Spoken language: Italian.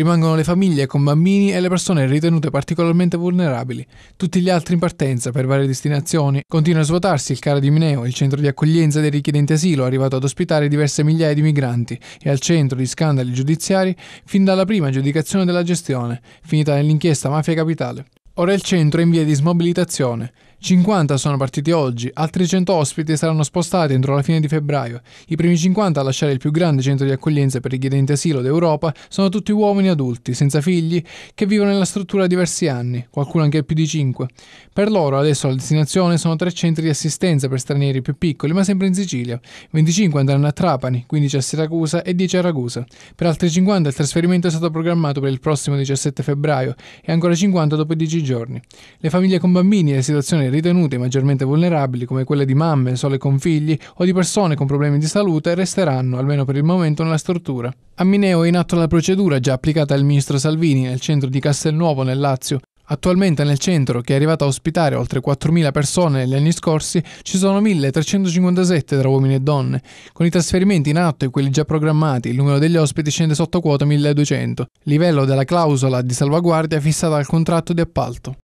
Rimangono le famiglie con bambini e le persone ritenute particolarmente vulnerabili. Tutti gli altri in partenza per varie destinazioni. Continua a svuotarsi il CARA di Mineo, il centro di accoglienza dei richiedenti asilo, arrivato ad ospitare diverse migliaia di migranti, e al centro di scandali giudiziari fin dalla prima giudicazione della gestione, finita nell'inchiesta Mafia Capitale. Ora il centro è in via di smobilitazione. 50 sono partiti oggi, altri 100 ospiti saranno spostati entro la fine di febbraio. I primi 50 a lasciare il più grande centro di accoglienza per richiedenti asilo d'Europa sono tutti uomini adulti, senza figli, che vivono nella struttura da diversi anni, qualcuno anche più di 5. Per loro adesso la destinazione sono tre centri di assistenza per stranieri più piccoli, ma sempre in Sicilia. 25 andranno a Trapani, 15 a Siracusa e 10 a Ragusa. Per altri 50 il trasferimento è stato programmato per il prossimo 17 febbraio e ancora 50 dopo 10 giorni giorni. Le famiglie con bambini e le situazioni ritenute maggiormente vulnerabili, come quelle di mamme sole con figli o di persone con problemi di salute, resteranno, almeno per il momento, nella struttura. A Mineo è in atto la procedura già applicata al ministro Salvini nel centro di Castelnuovo nel Lazio Attualmente nel centro, che è arrivato a ospitare oltre 4.000 persone negli anni scorsi, ci sono 1.357 tra uomini e donne. Con i trasferimenti in atto e quelli già programmati, il numero degli ospiti scende sotto quota 1.200, livello della clausola di salvaguardia fissata al contratto di appalto.